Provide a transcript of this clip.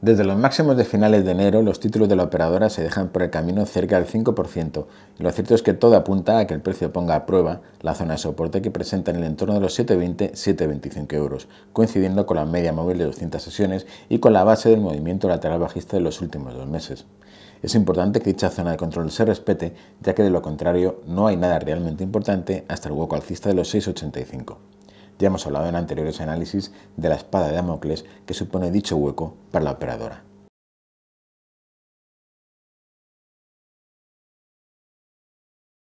Desde los máximos de finales de enero, los títulos de la operadora se dejan por el camino cerca del 5%, y lo cierto es que todo apunta a que el precio ponga a prueba la zona de soporte que presenta en el entorno de los 7,20-7,25 euros, coincidiendo con la media móvil de 200 sesiones y con la base del movimiento lateral bajista de los últimos dos meses. Es importante que dicha zona de control se respete, ya que de lo contrario no hay nada realmente importante hasta el hueco alcista de los 6,85. Ya hemos hablado en anteriores análisis de la espada de Damocles que supone dicho hueco para la operadora.